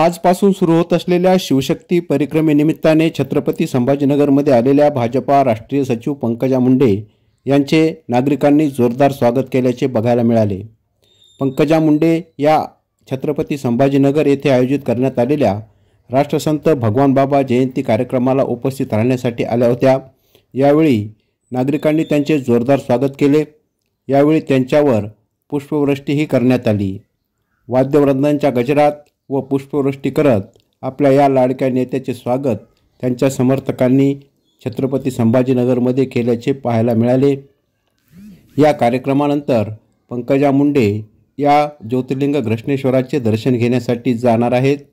आजपासून सुरू होत असलेल्या शिवशक्ती परिक्रमेनिमित्ताने छत्रपती संभाजीनगरमध्ये आलेल्या भाजपा राष्ट्रीय सचिव पंकजा मुंडे यांचे नागरिकांनी जोरदार स्वागत केल्याचे बघायला मिळाले पंकजा मुंडे या छत्रपती संभाजीनगर येथे आयोजित करण्यात आलेल्या राष्ट्रसंत भगवान बाबा जयंती कार्यक्रमाला उपस्थित राहण्यासाठी आल्या होत्या यावेळी नागरिकांनी त्यांचे जोरदार स्वागत केले यावेळी त्यांच्यावर पुष्पवृष्टीही करण्यात आली वाद्यवृंदांच्या गजरात व पुष्पवृष्टी करत आपल्या या लाडक्या नेत्याचे स्वागत त्यांच्या समर्थकांनी छत्रपती संभाजीनगरमध्ये केल्याचे पाहायला मिळाले या कार्यक्रमानंतर पंकजा मुंडे या ज्योतिर्लिंग घृष्णेश्वराचे दर्शन घेण्यासाठी जाणार आहेत